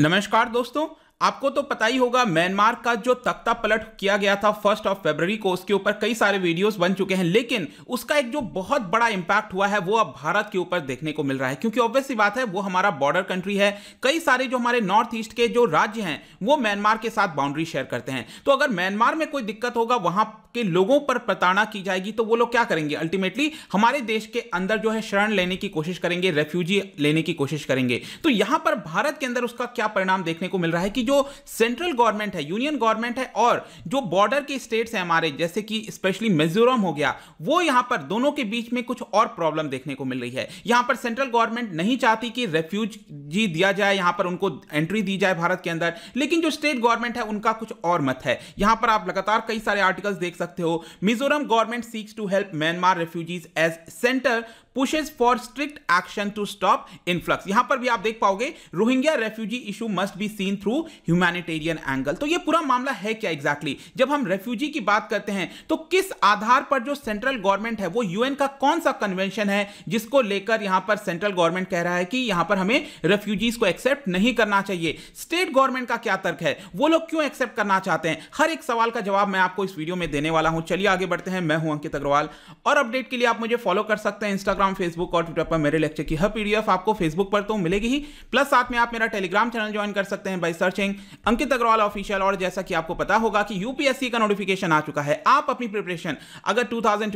नमस्कार दोस्तों आपको तो पता ही होगा म्यांमार का जो तख्ता पलट किया गया था फर्स्ट ऑफ फेबररी को उसके ऊपर कई सारे वीडियोस बन चुके हैं लेकिन उसका एक जो बहुत बड़ा इम्पैक्ट हुआ है वो अब भारत के ऊपर देखने को मिल रहा है क्योंकि ऑब्वियस बात है वो हमारा बॉर्डर कंट्री है कई सारे जो हमारे नॉर्थ ईस्ट के जो राज्य हैं वो म्यांमार के साथ बाउंड्री शेयर करते हैं तो अगर म्यांमार में कोई दिक्कत होगा वहां के लोगों पर प्रताड़ना की जाएगी तो वो लोग क्या करेंगे अल्टीमेटली हमारे देश के अंदर जो है शरण लेने की कोशिश करेंगे रेफ्यूजी लेने की कोशिश करेंगे तो यहां पर भारत के अंदर उसका क्या परिणाम देखने को मिल रहा है कि जो सेंट्रल गवर्नमेंट है यूनियन गवर्नमेंट है और जो बॉर्डर के स्टेट्स हैं हमारे जैसे कि स्पेशली मिजोरम हो गया वो यहां पर दोनों के बीच में कुछ और प्रॉब्लम देखने को मिल रही है यहां पर सेंट्रल गवर्नमेंट नहीं चाहती कि रेफ्यूज जी दिया जाए यहां पर उनको एंट्री दी जाए भारत के अंदर लेकिन जो स्टेट गवर्नमेंट है उनका कुछ और मत है यहां पर आप लगातार कई सारे आर्टिकल्स देख सकते सकते हो Mizoram government seeks to help Myanmar refugees as centre pushes for strict action to stop influx यहां पर भी आप देख पाओगे Rohingya refugee issue must be seen through humanitarian angle तो ये पूरा मामला है क्या एग्जैक्टली exactly? जब हम रेफ्यूजी की बात करते हैं तो किस आधार पर जो सेंट्रल गवर्नमेंट है वो यूएन का कौन सा कन्वेंशन है जिसको लेकर यहां पर सेंट्रल गवर्नमेंट कह रहा है कि यहां पर हमें रेफ्यूजीज को एक्सेप्ट नहीं करना चाहिए स्टेट गवर्नमेंट का क्या तर्क है वो लोग क्यों एक्सेप्ट करना चाहते हैं हर एक सवाल का जवाब मैं आपको इस वीडियो में देने वाला हूं चलिए आगे बढ़ते हैं मैं हूं अंकित अग्रवाल और अपडेट के लिए आप मुझे फॉलो कर सकते हैं इंस्टाग्राम इंस्टाग्राम फेसबुक और ट्विटर पर मेरे लेक्चर की हर पीडीएफ आपको फेसबुक पर तो मिलेगी ही प्लस साथ में आप मेरा टेलीग्राम चैनल ज्वाइन कर सकते हैं by searching Ankit Agarwal official और जैसा कि आपको पता होगा कि यूपीएससी का नोटिफिकेशन आ चुका है आप अपनी प्रिपरेशन अगर टू थाउजेंड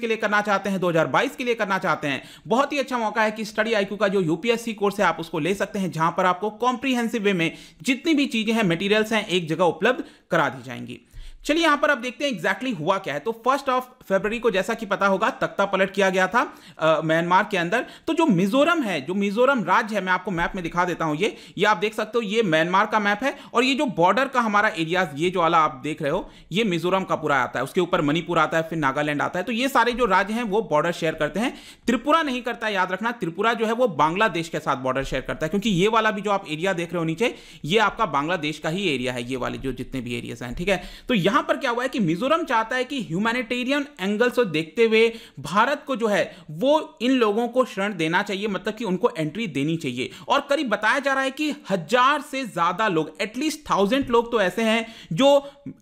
के लिए करना चाहते हैं दो के लिए करना चाहते हैं बहुत ही अच्छा मौका है कि स्टडी आईक्यू का जो यूपीएससी कोर्स है आप उसको ले सकते हैं जहां पर आपको कॉम्प्रीहेंसिव वे में जितनी भी चीजें हैं मटेरियल्स हैं एक जगह उपलब्ध करा दी जाएंगी चलिए यहां पर अब देखते हैं एग्जैक्टली exactly हुआ क्या है तो फर्स्ट ऑफ फेबर को जैसा कि पता होगा तख्ता पलट किया गया था म्यांमार के अंदर तो जो मिजोरम है जो मिजोरम राज्य है मैं आपको मैप में दिखा देता हूं ये ये आप देख सकते हो ये म्यांमार का मैप है और ये जो बॉर्डर का हमारा एरियाज ये जो वाला आप देख रहे हो ये मिजोरम का पूरा आता है उसके ऊपर मणिपुर आता है फिर नागालैंड आता है तो ये सारे जो राज्य हैं वो बॉर्डर शेयर करते हैं त्रिपुरा नहीं करता याद रखना त्रिपुरा जो है वो बांग्लादेश के साथ बॉर्डर शेयर करता है क्योंकि ये वाला भी जो आप एरिया देख रहे हो नीचे ये आपका बांग्लादेश का ही एरिया है ये वाले जो जितने भी एरियाज हैं ठीक है तो यहां यहां पर क्या हुआ है कि मिजोरम चाहता है कि ह्यूमैनिटेरियन एंगल से देखते हुए भारत को जो है वो इन लोगों को शरण देना चाहिए मतलब कि उनको एंट्री देनी चाहिए और करीब बताया जा रहा है कि हजार से ज्यादा लोग एटलीस्ट थाउजेंड लोग तो ऐसे हैं जो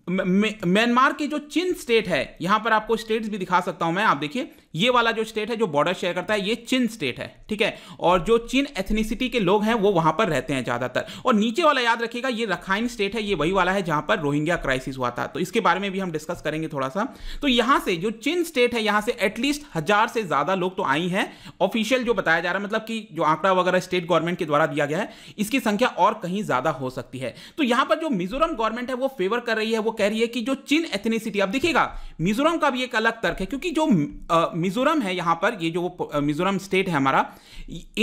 म्यांमार के जो चिन स्टेट है यहां पर आपको स्टेट्स भी दिखा सकता हूं मैं आप देखिए ये वाला जो स्टेट है जो बॉर्डर शेयर करता है ये चिन स्टेट है ठीक है और जो चिन एथनिसिटी के लोग हैं वो वहां पर रहते हैं ज्यादातर और नीचे वाला याद रखिएगा ये रखाइन स्टेट है ये वही वाला है जहां पर रोहिंग्या क्राइसिस हुआ था तो इसके बारे में भी हम डिस्कस करेंगे थोड़ा सा तो यहां से जो चिन स्टेट है यहां से एटलीस्ट हजार से ज्यादा लोग तो आई हैं ऑफिशियल जो बताया जा रहा है मतलब कि जो आंकड़ा वगैरह स्टेट गवर्नमेंट के द्वारा दिया गया है इसकी संख्या और कहीं ज्यादा हो सकती है तो यहां पर जो मिजोरम गवर्नमेंट है वो फेवर कर रही है वो कह रही है कि जो चिन एथनिसिटी अब देखिएगा मिजोरम का भी एक अलग तर्क है क्योंकि जो मिजोरम है यहां पर ये जो मिजोरम स्टेट है हमारा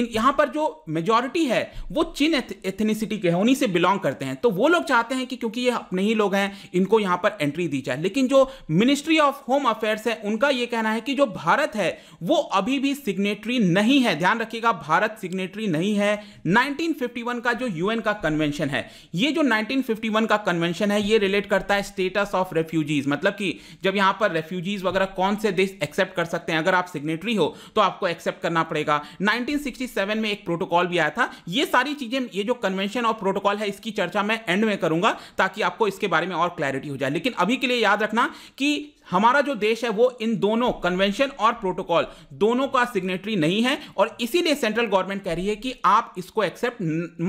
इन यहां पर जो मेजोरिटी है वो चिन एथनिसिटी के है उन्हीं से बिलोंग करते हैं तो वो लोग चाहते हैं कि क्योंकि ये अपने ही लोग हैं इनको यहां पर एंट्री दी जाए लेकिन जो मिनिस्ट्री ऑफ होम अफेयर्स है उनका यह कहना है कि जो भारत है वो अभी भी सिग्नेटरी नहीं है ध्यान रखिएगा भारत सिग्नेटरी नहीं है 1951 का जो यूएन का कन्वेंशन है ये जो 1951 का कन्वेंशन है ये रिलेट करता है स्टेटस ऑफ रेफ्यूजीज मतलब कि जब यहां पर रेफ्यूजीज वगैरह कौन से देश एक्सेप्ट कर सकते हैं अगर आप सिग्नेटरी हो तो आपको एक्सेप्ट करना पड़ेगा 1967 में एक प्रोटोकॉल भी आया था ये सारी चीजें ये जो कन्वेंशन और प्रोटोकॉल है इसकी चर्चा मैं एंड में करूंगा ताकि आपको इसके बारे में और क्लैरिटी हो जाए लेकिन अभी के लिए याद रखना कि हमारा जो देश है वो इन दोनों कन्वेंशन और प्रोटोकॉल दोनों का सिग्नेटरी नहीं है और इसीलिए सेंट्रल गवर्नमेंट कह रही है कि आप इसको एक्सेप्ट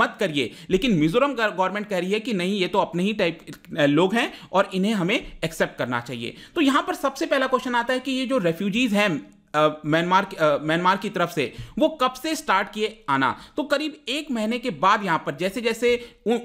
मत करिए लेकिन मिजोरम गवर्नमेंट कह रही है कि नहीं ये तो अपने ही टाइप लोग हैं और इन्हें हमें एक्सेप्ट करना चाहिए तो यहां पर सबसे पहला क्वेश्चन आता है कि ये जो रेफ्यूजीज हैं म्यांमार म्यांमार की तरफ से वो कब से स्टार्ट किए आना तो करीब एक महीने के बाद यहाँ पर जैसे जैसे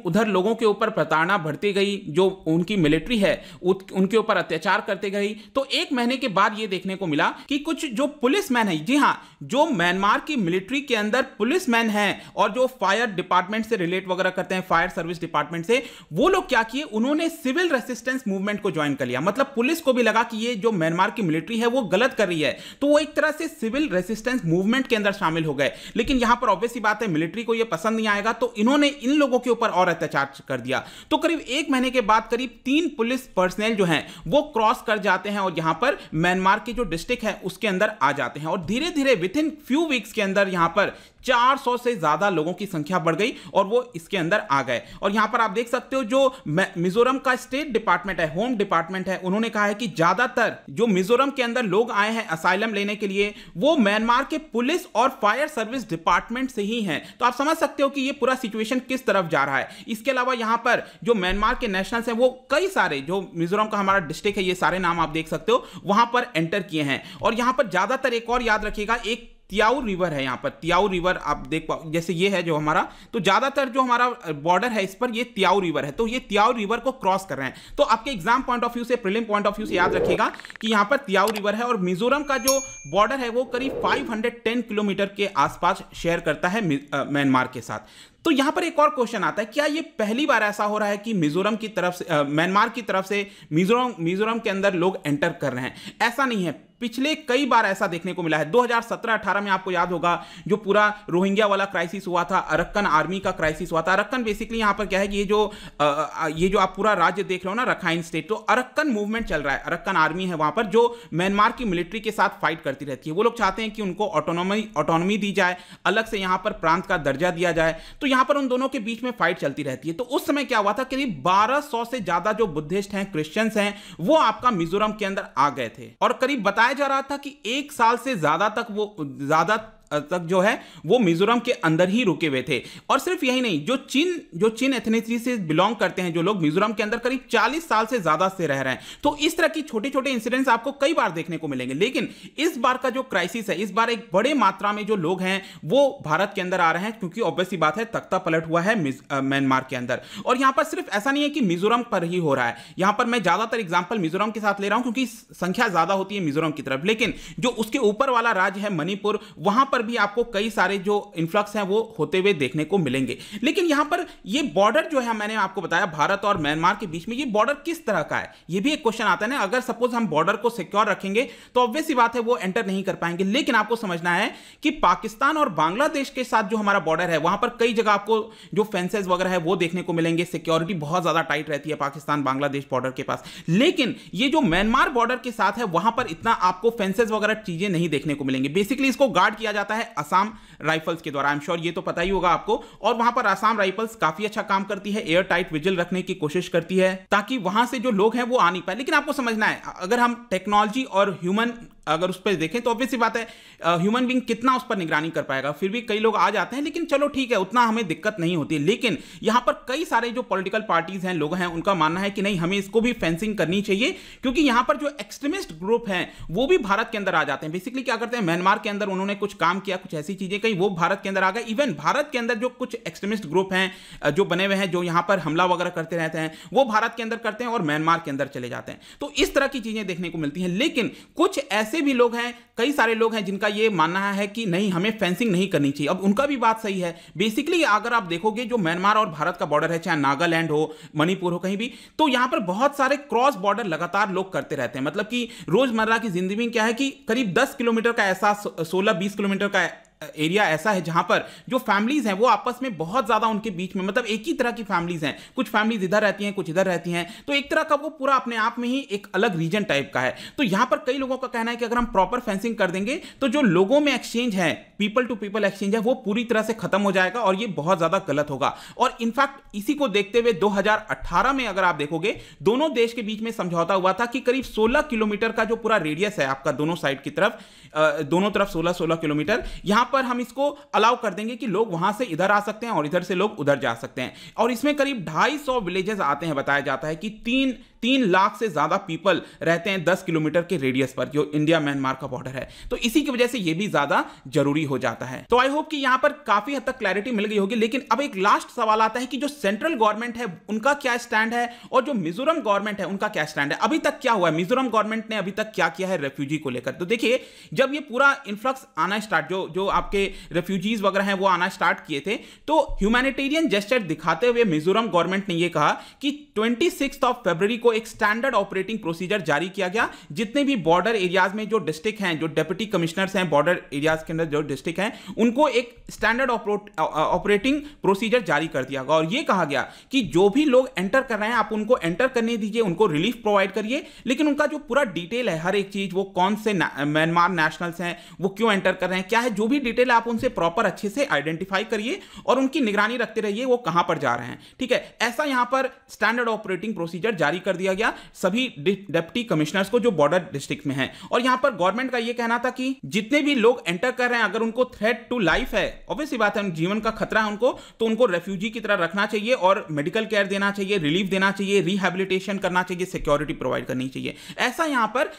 उधर लोगों के ऊपर प्रताड़ना बढ़ती गई जो उनकी मिलिट्री है उनके ऊपर अत्याचार करते गई तो एक महीने के बाद ये देखने को मिला कि कुछ जो पुलिस मैन है जी हाँ जो म्यांमार की मिलिट्री के अंदर पुलिस मैन है और जो फायर डिपार्टमेंट से रिलेट वगैरह करते हैं फायर सर्विस डिपार्टमेंट से वो लोग क्या किए उन्होंने सिविल रेसिस्टेंस मूवमेंट को ज्वाइन कर लिया मतलब पुलिस को भी लगा कि ये जो म्यांमार की मिलिट्री है वो गलत कर रही है तो वो एक तरह से सिविल रेसिस्टेंस मूवमेंट के अंदर शामिल हो गए लेकिन यहां पर ऑब्वियसली बात है मिलिट्री को यह पसंद नहीं आएगा तो इन्होंने इन लोगों के ऊपर और अत्याचार कर दिया तो करीब एक महीने के बाद करीब तीन पुलिस पर्सनल जो हैं वो क्रॉस कर जाते हैं और यहां पर म्यांमार के जो डिस्ट्रिक्ट है उसके अंदर आ जाते हैं और धीरे धीरे विद इन फ्यू वीक्स के अंदर यहां पर 400 से ज़्यादा लोगों की संख्या बढ़ गई और वो इसके अंदर आ गए और यहाँ पर आप देख सकते हो जो मिजोरम का स्टेट डिपार्टमेंट है होम डिपार्टमेंट है उन्होंने कहा है कि ज़्यादातर जो मिजोरम के अंदर लोग आए हैं असाइलम लेने के लिए वो म्यांमार के पुलिस और फायर सर्विस डिपार्टमेंट से ही हैं तो आप समझ सकते हो कि ये पूरा सिचुएशन किस तरफ जा रहा है इसके अलावा यहाँ पर जो म्यांमार के नेशनल्स हैं वो कई सारे जो मिजोरम का हमारा डिस्ट्रिक्ट है ये सारे नाम आप देख सकते हो वहां पर एंटर किए हैं और यहाँ पर ज़्यादातर एक और याद रखिएगा एक तियाऊ रिवर है यहाँ पर तियाऊ रिवर आप देख पाओ जैसे ये है जो हमारा तो ज़्यादातर जो हमारा बॉर्डर है इस पर ये तियाऊ रिवर है तो ये तियाऊ रिवर को क्रॉस कर रहे हैं तो आपके एग्जाम पॉइंट ऑफ व्यू से प्रिलिम पॉइंट ऑफ व्यू से याद रखिएगा कि यहाँ पर तियाऊ रिवर है और मिजोरम का जो बॉर्डर है वो करीब फाइव किलोमीटर के आसपास शेयर करता है म्यांमार के साथ तो यहां पर एक और क्वेश्चन आता है क्या ये पहली बार ऐसा हो रहा है कि मिजोरम की तरफ से म्यांमार की तरफ से मिजोरम मिजोरम के अंदर लोग एंटर कर रहे हैं ऐसा नहीं है पिछले कई बार ऐसा देखने को मिला है 2017-18 में आपको याद होगा जो पूरा रोहिंग्या वाला क्राइसिस हुआ था अरक्कन आर्मी का क्राइसिस हुआ था अरक्कन बेसिकली यहां पर क्या है कि ये जो आ, ये जो आप पूरा राज्य देख रहे हो ना रखाइन स्टेट तो अरक्कन मूवमेंट चल रहा है अरक्कन आर्मी है वहां पर जो म्यांमार की मिलिट्री के साथ फाइट करती रहती है वो लोग चाहते हैं कि उनको ऑटोनोमी ऑटोनोमी दी जाए अलग से यहां पर प्रांत का दर्जा दिया जाए तो यहां पर उन दोनों के बीच में फाइट चलती रहती है तो उस समय क्या हुआ था करीब बारह से ज्यादा जो बुद्धिस्ट हैं क्रिश्चियंस हैं वो आपका मिजोरम के अंदर आ गए थे और करीब बताया बताया जा रहा था कि एक साल से ज्यादा तक वो ज्यादा तक जो है वो मिजोरम के अंदर ही रुके हुए थे और सिर्फ यही नहीं जो चीन जो चीन एथनिटी से बिलोंग करते हैं जो लोग मिजोरम के अंदर करीब 40 साल से ज्यादा से रह रहे हैं तो इस तरह की छोटे छोटे इंसिडेंट्स आपको कई बार देखने को मिलेंगे लेकिन इस बार का जो क्राइसिस है इस बार एक बड़े मात्रा में जो लोग हैं वो भारत के अंदर आ रहे हैं क्योंकि ऑब्वियसली बात है तख्ता पलट हुआ है म्यांमार के अंदर और यहां पर सिर्फ ऐसा नहीं है कि मिजोरम पर ही हो रहा है यहां पर मैं ज्यादातर एग्जाम्पल मिजोरम के साथ ले रहा हूं क्योंकि संख्या ज्यादा होती है मिजोरम की तरफ लेकिन जो उसके ऊपर वाला राज्य है मणिपुर वहां पर पर भी आपको कई सारे जो इन्फ्लक्स हैं वो होते हुए देखने को मिलेंगे लेकिन यहाँ पर ये बॉर्डर जो है मैंने आपको बताया भारत और म्यांमार के बीच में ये बॉर्डर किस तरह का है ये भी एक क्वेश्चन आता है ना अगर सपोज हम बॉर्डर को सिक्योर रखेंगे तो ऑब्वियस बात है वो एंटर नहीं कर पाएंगे लेकिन आपको समझना है कि पाकिस्तान और बांग्लादेश के साथ जो हमारा बॉर्डर है वहां पर कई जगह आपको जो फेंसेज वगैरह है वो देखने को मिलेंगे सिक्योरिटी बहुत ज्यादा टाइट रहती है पाकिस्तान बांग्लादेश बॉर्डर के पास लेकिन ये जो म्यांमार बॉर्डर के साथ है वहां पर इतना आपको फेंसेज वगैरह चीजें नहीं देखने को मिलेंगे बेसिकली इसको गार्ड किया जाता जाता है असम राइफल्स के द्वारा आई एम श्योर ये तो पता ही होगा आपको और वहां पर असम राइफल्स काफी अच्छा काम करती है एयर टाइट विजिल रखने की कोशिश करती है ताकि वहां से जो लोग हैं वो आ नहीं पाए लेकिन आपको समझना है अगर हम टेक्नोलॉजी और ह्यूमन अगर उस पर देखें तो ऑब्वियसली बात है ह्यूमन बींग कितना उस पर निगरानी कर पाएगा फिर भी कई लोग आ जाते हैं लेकिन चलो ठीक है उतना हमें दिक्कत नहीं होती लेकिन यहां पर कई सारे जो पॉलिटिकल पार्टीज हैं लोग हैं उनका मानना है कि नहीं हमें इसको भी फेंसिंग करनी चाहिए क्योंकि यहां पर जो एक्सट्रीमिस्ट ग्रुप हैं वो भी भारत के अंदर आ जाते हैं बेसिकली क्या करते हैं म्यांमार के अंदर उन्होंने कुछ काम किया कुछ ऐसी चीजें कहीं वो भारत के अंदर आ गए इवन भारत के अंदर जो कुछ एक्सट्रीमिस्ट ग्रुप हैं जो बने हुए हैं जो यहां पर हमला वगैरह करते रहते हैं वो भारत के अंदर करते हैं और म्यांमार के अंदर चले जाते हैं तो इस तरह की चीजें देखने को मिलती हैं लेकिन कुछ ऐसे ऐसे भी लोग हैं कई सारे लोग हैं जिनका ये मानना है कि नहीं हमें फेंसिंग नहीं करनी चाहिए अब उनका भी बात सही है बेसिकली अगर आप देखोगे जो म्यांमार और भारत का बॉर्डर है चाहे नागालैंड हो मणिपुर हो कहीं भी तो यहाँ पर बहुत सारे क्रॉस बॉर्डर लगातार लोग करते रहते हैं मतलब कि रोजमर्रा की जिंदगी में क्या है कि करीब दस किलोमीटर का ऐसा सोलह बीस किलोमीटर का एरिया ऐसा है जहां पर जो फैमिलीज हैं वो आपस में बहुत ज्यादा उनके बीच में मतलब एक ही तरह की फैमिलीज हैं कुछ फैमिलीज इधर रहती हैं कुछ इधर रहती हैं तो एक तरह का वो पूरा अपने आप में ही एक अलग रीजन टाइप का है तो यहां पर कई लोगों का कहना है कि अगर हम प्रॉपर फेंसिंग कर देंगे तो जो लोगों में एक्सचेंज है पीपल टू पीपल एक्सचेंज है वो पूरी तरह से खत्म हो जाएगा और ये बहुत ज्यादा गलत होगा और इनफैक्ट इसी को देखते हुए दो में अगर आप देखोगे दोनों देश के बीच में समझौता हुआ था कि करीब सोलह किलोमीटर का जो पूरा रेडियस है आपका दोनों साइड की तरफ दोनों तरफ सोलह सोलह किलोमीटर यहां पर हम इसको अलाउ कर देंगे कि लोग वहां से इधर आ सकते हैं और इधर से लोग उधर जा सकते हैं और इसमें करीब ढाई विलेजेस आते हैं बताया जाता है कि तीन तीन लाख से ज्यादा पीपल रहते हैं दस किलोमीटर के रेडियस पर जो इंडिया म्यांमार का बॉर्डर है तो इसी की वजह से यह भी ज्यादा जरूरी हो जाता है तो आई होप कि यहां पर काफी हद तक क्लैरिटी मिल गई होगी लेकिन अब एक लास्ट सवाल आता है कि जो सेंट्रल गवर्नमेंट है उनका क्या स्टैंड है और जो मिजोरम गवर्नमेंट है उनका क्या स्टैंड है अभी तक क्या हुआ है मिजोरम गवर्नमेंट ने अभी तक क्या किया है रेफ्यूजी को लेकर तो देखिए जब ये पूरा इन्फ्लक्स आना स्टार्ट जो जो आपके रेफ्यूजीज वगैरह हैं वो आना स्टार्ट किए थे तो ह्यूमैनिटेरियन जेस्टर दिखाते हुए मिजोरम गवर्नमेंट ने यह कहा कि ट्वेंटी ऑफ फेब्रवरी को को एक स्टैंडर्ड ऑपरेटिंग प्रोसीजर जारी किया गया जितने भी बॉर्डर एरियाज में जो डिस्ट्रिक्ट हैं जो डेप्यूटी कमिश्नर्स हैं बॉर्डर एरियाज के अंदर जो डिस्ट्रिक्ट हैं उनको एक स्टैंडर्ड ऑपरेटिंग प्रोसीजर जारी कर दिया गया और यह कहा गया कि जो भी लोग एंटर कर रहे हैं आप उनको एंटर करने दीजिए उनको रिलीफ प्रोवाइड करिए लेकिन उनका जो पूरा डिटेल है हर एक चीज वो कौन से म्यांमार नेशनल्स हैं वो क्यों एंटर कर रहे हैं क्या है जो भी डिटेल आप उनसे प्रॉपर अच्छे से आइडेंटिफाई करिए और उनकी निगरानी रखते रहिए वो कहां पर जा रहे हैं ठीक है ऐसा यहां पर स्टैंडर्ड ऑपरेटिंग प्रोसीजर जारी कर दिया गया सभी डेप्टी कमिश्नर्स को जो बॉर्डर डिस्ट्रिक्ट में है और यहां पर गवर्नमेंट का यह कहना था कि जितने भी लोग एंटर कर रहे हैं अगर उनको थ्रेट टू लाइफ है ऑब्वियसली बात है जीवन का खतरा है उनको तो उनको रेफ्यूजी की तरह रखना चाहिए और मेडिकल केयर देना चाहिए रिलीफ देना चाहिए रिहेबिलिटेशन करना चाहिए सिक्योरिटी प्रोवाइड करनी चाहिए ऐसा यहां पर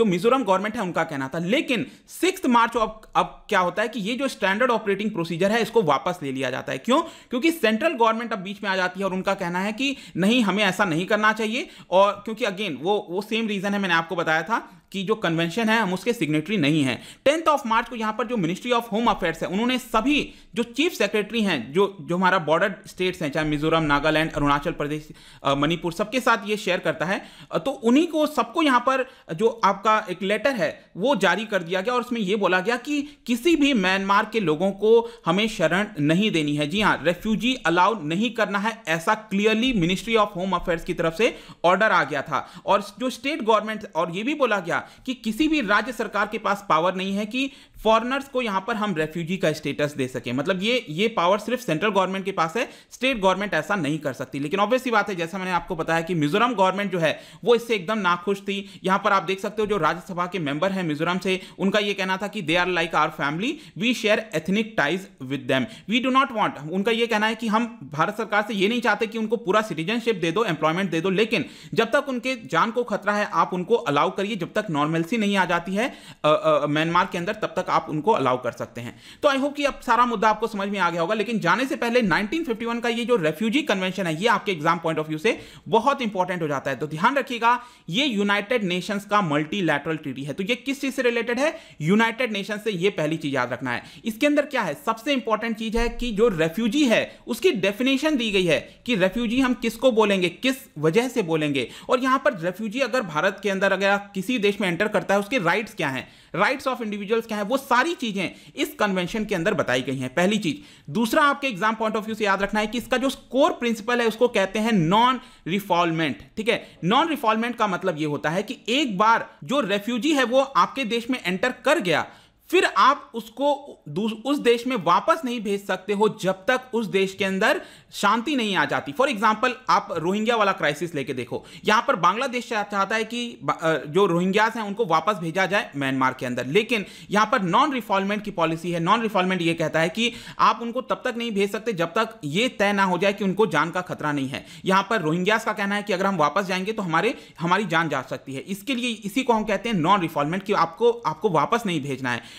जो मिजोरम गवर्नमेंट है उनका कहना था लेकिन सिक्स मार्च अब अब क्या होता है कि ये जो स्टैंडर्ड ऑपरेटिंग प्रोसीजर है इसको वापस ले लिया जाता है क्यों क्योंकि सेंट्रल गवर्नमेंट अब बीच में आ जाती है और उनका कहना है कि नहीं हमें ऐसा नहीं करना चाहिए और क्योंकि अगेन वो वो सेम रीजन है मैंने आपको बताया था की जो कन्वेंशन है हम उसके सिग्नेटरी नहीं है टेंथ ऑफ मार्च को यहाँ पर जो मिनिस्ट्री ऑफ होम अफेयर्स है उन्होंने सभी जो चीफ सेक्रेटरी हैं जो जो हमारा बॉर्डर स्टेट्स हैं चाहे मिजोरम नागालैंड अरुणाचल प्रदेश मणिपुर सबके साथ ये शेयर करता है तो उन्हीं को सबको यहाँ पर जो आपका एक लेटर है वो जारी कर दिया गया और उसमें यह बोला गया कि किसी भी म्यांमार के लोगों को हमें शरण नहीं देनी है जी हाँ रेफ्यूजी अलाउ नहीं करना है ऐसा clearly ministry of home affairs की तरफ से ऑर्डर आ गया था और जो स्टेट गवर्नमेंट और ये भी बोला गया कि किसी भी राज्य सरकार के पास पावर नहीं है कि फॉरनर्स को यहाँ पर हम रेफ्यूजी का स्टेटस दे सकें मतलब ये ये पावर सिर्फ सेंट्रल गवर्नमेंट के पास है स्टेट गवर्नमेंट ऐसा नहीं कर सकती लेकिन ऑब्वियस बात है जैसा मैंने आपको बताया कि मिजोरम गवर्नमेंट जो है वो इससे एकदम नाखुश थी यहाँ पर आप देख सकते हो जो राज्यसभा के मेंबर हैं मिजोरम से उनका यह कहना था कि they are like our family we share ethnic ties with them we do not want उनका ये कहना है कि हम भारत सरकार से ये नहीं चाहते कि उनको पूरा सिटीजनशिप दे दो एम्प्लॉयमेंट दे दो लेकिन जब तक उनके जान को खतरा है आप उनको अलाउ करिए जब तक नॉर्मेलसी नहीं आ जाती है म्यांमार के अंदर तब तक आप उनको अलाउ कर सकते हैं तो आई होप कि अब सारा मुद्दा आपको समझ में आ गया होगा लेकिन जाने से पहले 1951 का ये जो रेफ्यूजी कन्वेंशन है ये आपके एग्जाम पॉइंट ऑफ व्यू से बहुत इंपॉर्टेंट हो जाता है तो ध्यान रखिएगा ये यूनाइटेड नेशंस का मल्टीलैटरल ट्रीटी है तो ये किस चीज से रिलेटेड है यूनाइटेड नेशन से ये पहली चीज याद रखना है इसके अंदर क्या है सबसे इंपॉर्टेंट चीज है कि जो रेफ्यूजी है उसकी डेफिनेशन दी गई है कि रेफ्यूजी हम किसको बोलेंगे किस वजह से बोलेंगे और यहां पर रेफ्यूजी अगर भारत के अंदर अगर किसी देश में एंटर करता है उसके राइट्स क्या है राइट्स ऑफ इंडिविजुअल्स क्या है वो सारी चीज़ें इस कन्वेंशन के अंदर बताई गई हैं पहली चीज़ दूसरा आपके एग्जाम पॉइंट ऑफ व्यू से याद रखना है कि इसका जो कोर प्रिंसिपल है उसको कहते हैं नॉन रिफॉलमेंट ठीक है नॉन रिफॉलमेंट का मतलब यह होता है कि एक बार जो रेफ्यूजी है वो आपके देश में एंटर कर गया फिर आप उसको उस देश में वापस नहीं भेज सकते हो जब तक उस देश के अंदर शांति नहीं आ जाती फॉर एग्जाम्पल आप रोहिंग्या वाला क्राइसिस लेके देखो यहां पर बांग्लादेश चाहता है कि जो रोहिंग्यास हैं उनको वापस भेजा जाए म्यांमार के अंदर लेकिन यहां पर नॉन रिफॉलमेंट की पॉलिसी है नॉन रिफॉलमेंट ये कहता है कि आप उनको तब तक नहीं भेज सकते जब तक ये तय ना हो जाए कि उनको जान का खतरा नहीं है यहां पर रोहिंग्यास का कहना है कि अगर हम वापस जाएंगे तो हमारे हमारी जान जा सकती है इसके लिए इसी को हम कहते हैं नॉन रिफॉलमेंट कि आपको आपको वापस नहीं भेजना है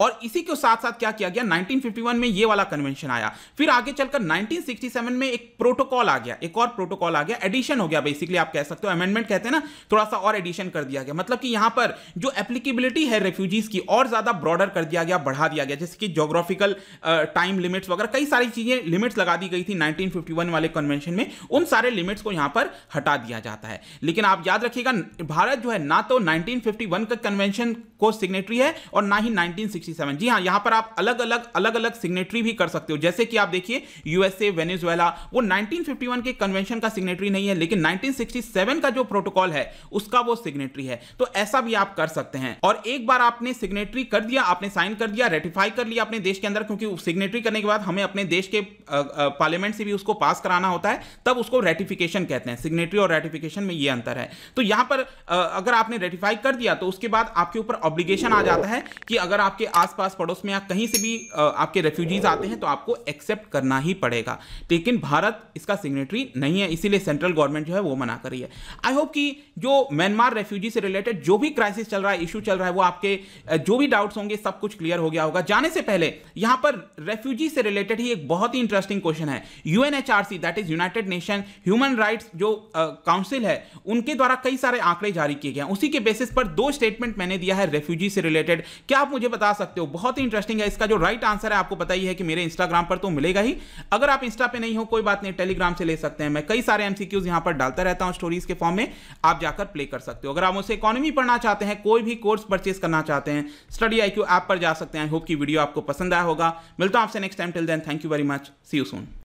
और इसी के साथ साथ क्या किया गया 1951 में ये वाला कन्वेंशन आया फिर आगे चलकर 1967 में एक प्रोटोकॉल आ गया एक और प्रोटोकॉल आ गया एडिशन हो गया बेसिकली आप कह सकते हो अमेंडमेंट कहते हैं ना थोड़ा सा और एडिशन कर दिया गया मतलब कि यहां पर जो एप्लीकेबिलिटी है रेफ्यूजीज की और ज्यादा ब्रॉडर कर दिया गया बढ़ा दिया गया जैसे कि जोग्राफिकल टाइम लिमिट्स वगैरह कई सारी चीजें लिमिट्स लगा दी गई थी नाइनटीन वाले कन्वेंशन में उन सारे लिमिट्स को यहां पर हटा दिया जाता है लेकिन आप याद रखिएगा भारत जो है ना तो 1951 का कन्वेंशन को सिग्नेटरी है और ना ही नाइनटीन 1967 जी हाँ यहां पर आप अलग अलग अलग अलग सिग्नेटरी भी कर सकते हो जैसे कि आप देखिए यूएसए वेनेजुएला वो 1951 के कन्वेंशन का सिग्नेटरी नहीं है लेकिन 1967 का जो प्रोटोकॉल है उसका वो सिग्नेटरी है तो ऐसा भी आप कर सकते हैं और एक बार आपने सिग्नेटरी कर दिया आपने साइन कर दिया रेटिफाई कर लिया अपने देश के अंदर क्योंकि सिग्नेटरी करने के बाद हमें अपने देश के पार्लियामेंट से भी उसको पास कराना होता है तब उसको रेटिफिकेशन कहते हैं सिग्नेटरी और रेटिफिकेशन में ये अंतर है तो यहां पर अगर आपने रेटिफाई कर दिया तो उसके बाद आपके ऊपर ऑब्लिगेशन आ जाता है कि अगर आपके आसपास पड़ोस में या कहीं से भी आपके रेफ्यूजीज आते हैं तो आपको एक्सेप्ट करना ही पड़ेगा लेकिन भारत इसका सिग्नेटरी नहीं है इसीलिए सेंट्रल गवर्नमेंट जो है वो मना कर रही है आई होप कि जो म्यांमार रेफ्यूजी से रिलेटेड जो भी क्राइसिस चल रहा है इशू चल रहा है वो आपके जो भी डाउट्स होंगे सब कुछ क्लियर हो गया होगा जाने से पहले यहां पर रेफ्यूजी से रिलेटेड ही एक बहुत ही इंटरेस्टिंग क्वेश्चन है UNHRC that is United Nation human rights जो काउंसिल है उनके द्वारा कई सारे आंकड़े जारी किए गए हैं उसी के बेसिस पर दो स्टेटमेंट मैंने दिया है रेफ्यूजी से रिलेटेड क्या आप मुझे बता सकते सकते हो बहुत ही इंटरेस्टिंग है इसका जो राइट आंसर है आपको पता ही है कि मेरे इंस्टाग्राम पर तो मिलेगा ही अगर आप इंस्टा पे नहीं हो कोई बात नहीं टेलीग्राम से ले सकते हैं मैं कई सारे एमसीक्यूज यहां पर डालता रहता हूं स्टोरीज के फॉर्म में आप जाकर प्ले कर सकते हो अगर आप उसे इकोनॉमी पढ़ना चाहते हैं कोई भी कोर्स परचेस करना चाहते हैं स्टडी आई ऐप पर जा सकते हैं आई होप की वीडियो आपको पसंद आया होगा मिलता हूं आपसे next time till then thank you very much see you soon